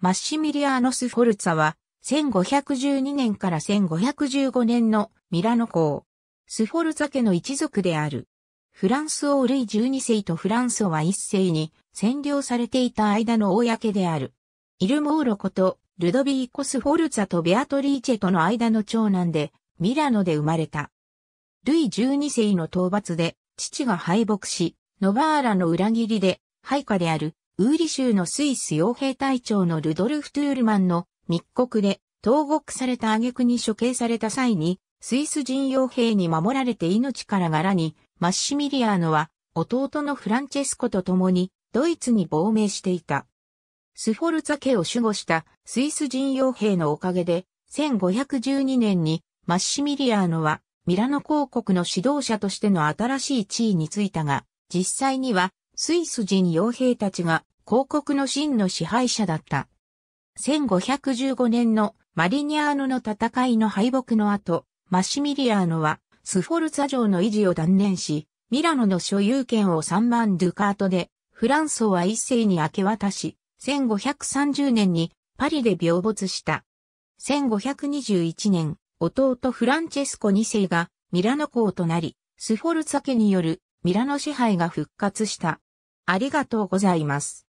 マッシミリアーノス・フォルツァは、1512年から1515年のミラノ公。スフォルツァ家の一族である。フランス王類12世とフラン王は一世に占領されていた間の公である。イルモーロことルドビーコス・フォルツァとベアトリーチェとの間の長男で、ミラノで生まれた。ルイ12世の討伐で、父が敗北し、ノバーラの裏切りで、配下であるウーリ州のスイス傭兵隊長のルドルフ・トゥールマンの密告で、投獄された挙句に処刑された際に、スイス人傭兵に守られて命から柄に、マッシミリアーノは、弟のフランチェスコと共に、ドイツに亡命していた。スフォルツァ家を守護したスイス人傭兵のおかげで、1512年にマッシミリアーノはミラノ公国の指導者としての新しい地位についたが、実際にはスイス人傭兵たちが広告の真の支配者だった。1515年のマリニャーノの戦いの敗北の後、マシミリアーノはスフォルツァ城の維持を断念し、ミラノの所有権を3万ドゥカートで、フランソは一世に明け渡し、1530年にパリで病没した。1521年、弟フランチェスコ2世がミラノ公となり、スフォルツァ家によるミラノ支配が復活した。ありがとうございます。